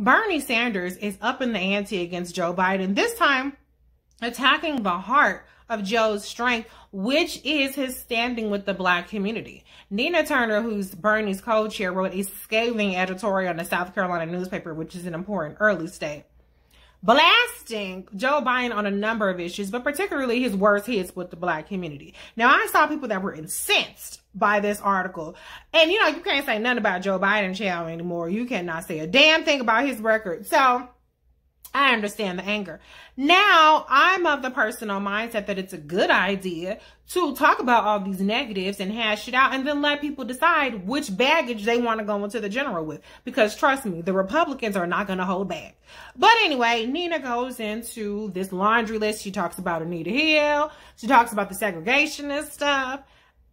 Bernie Sanders is up in the ante against Joe Biden, this time attacking the heart of Joe's strength, which is his standing with the black community. Nina Turner, who's Bernie's co-chair, wrote a scathing editorial in the South Carolina newspaper, which is an important early state blasting Joe Biden on a number of issues, but particularly his worst hits with the black community. Now, I saw people that were incensed by this article. And, you know, you can't say nothing about Joe Biden, child, anymore. You cannot say a damn thing about his record. So, I understand the anger. Now, I'm of the personal mindset that it's a good idea to talk about all these negatives and hash it out and then let people decide which baggage they want to go into the general with. Because trust me, the Republicans are not going to hold back. But anyway, Nina goes into this laundry list. She talks about Anita Hill. She talks about the segregationist stuff.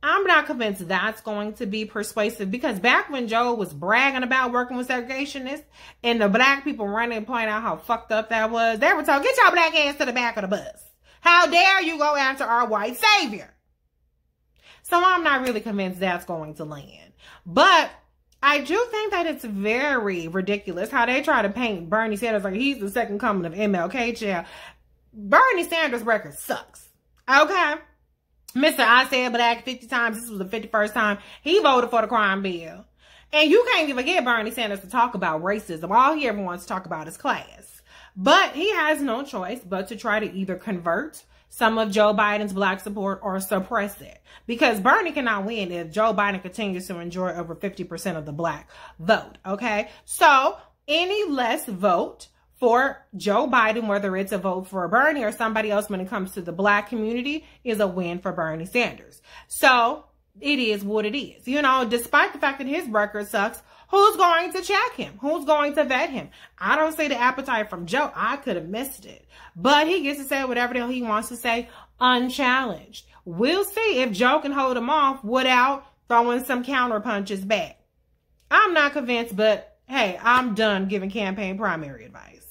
I'm not convinced that's going to be persuasive because back when Joe was bragging about working with segregationists and the black people running and pointing out how fucked up that was, they were told, get your black ass to the back of the bus. How dare you go after our white savior? So I'm not really convinced that's going to land. But I do think that it's very ridiculous how they try to paint Bernie Sanders like he's the second coming of MLK Yeah, Bernie Sanders' record sucks. Okay? Mr. I said black 50 times. This was the 51st time he voted for the crime bill. And you can't even get Bernie Sanders to talk about racism. All he ever wants to talk about is class. But he has no choice but to try to either convert some of Joe Biden's black support or suppress it. Because Bernie cannot win if Joe Biden continues to enjoy over 50% of the black vote. Okay. So any less vote for Joe Biden, whether it's a vote for Bernie or somebody else when it comes to the black community, is a win for Bernie Sanders. So it is what it is. You know, despite the fact that his record sucks, who's going to check him? Who's going to vet him? I don't see the appetite from Joe. I could have missed it. But he gets to say whatever the hell he wants to say unchallenged. We'll see if Joe can hold him off without throwing some counter punches back. I'm not convinced, but hey, I'm done giving campaign primary advice.